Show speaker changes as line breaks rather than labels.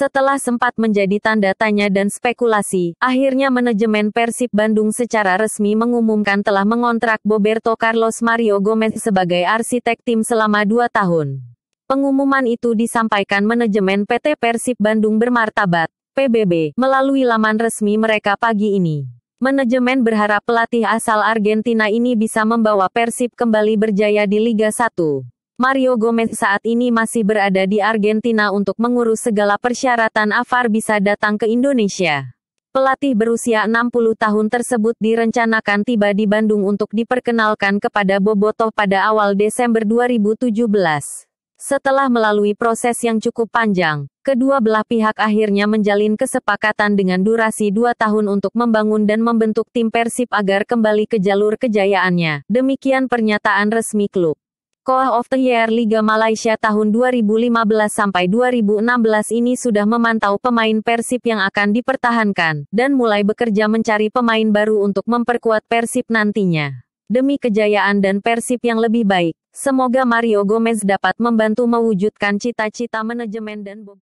Setelah sempat menjadi tanda tanya dan spekulasi, akhirnya manajemen Persib Bandung secara resmi mengumumkan telah mengontrak Roberto Carlos Mario Gomez sebagai arsitek tim selama dua tahun. Pengumuman itu disampaikan manajemen PT Persib Bandung Bermartabat, PBB, melalui laman resmi mereka pagi ini. Manajemen berharap pelatih asal Argentina ini bisa membawa Persib kembali berjaya di Liga 1. Mario Gomez saat ini masih berada di Argentina untuk mengurus segala persyaratan Afar bisa datang ke Indonesia. Pelatih berusia 60 tahun tersebut direncanakan tiba di Bandung untuk diperkenalkan kepada Bobotoh pada awal Desember 2017. Setelah melalui proses yang cukup panjang, kedua belah pihak akhirnya menjalin kesepakatan dengan durasi dua tahun untuk membangun dan membentuk tim Persib agar kembali ke jalur kejayaannya. Demikian pernyataan resmi klub. Koa of the Year Liga Malaysia tahun 2015 sampai 2016 ini sudah memantau pemain Persib yang akan dipertahankan dan mulai bekerja mencari pemain baru untuk memperkuat Persib nantinya. Demi kejayaan dan Persib yang lebih baik, semoga Mario Gomez dapat membantu mewujudkan cita-cita manajemen dan